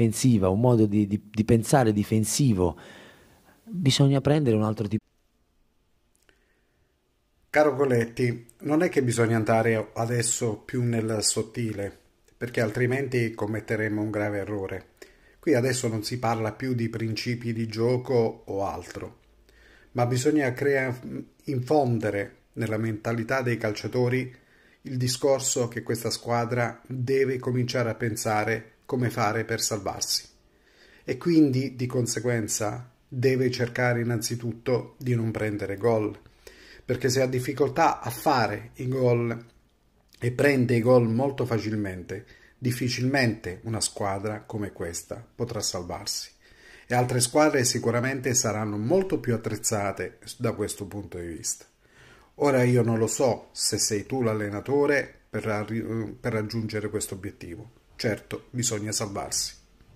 difensiva, un modo di, di, di pensare difensivo, bisogna prendere un altro tipo. Caro Coletti, non è che bisogna andare adesso più nel sottile, perché altrimenti commetteremo un grave errore. Qui adesso non si parla più di principi di gioco o altro, ma bisogna crea- infondere nella mentalità dei calciatori il discorso che questa squadra deve cominciare a pensare come fare per salvarsi e quindi di conseguenza deve cercare innanzitutto di non prendere gol perché se ha difficoltà a fare i gol e prende i gol molto facilmente difficilmente una squadra come questa potrà salvarsi e altre squadre sicuramente saranno molto più attrezzate da questo punto di vista. Ora io non lo so se sei tu l'allenatore per, per raggiungere questo obiettivo. Certo, bisogna salvarsi.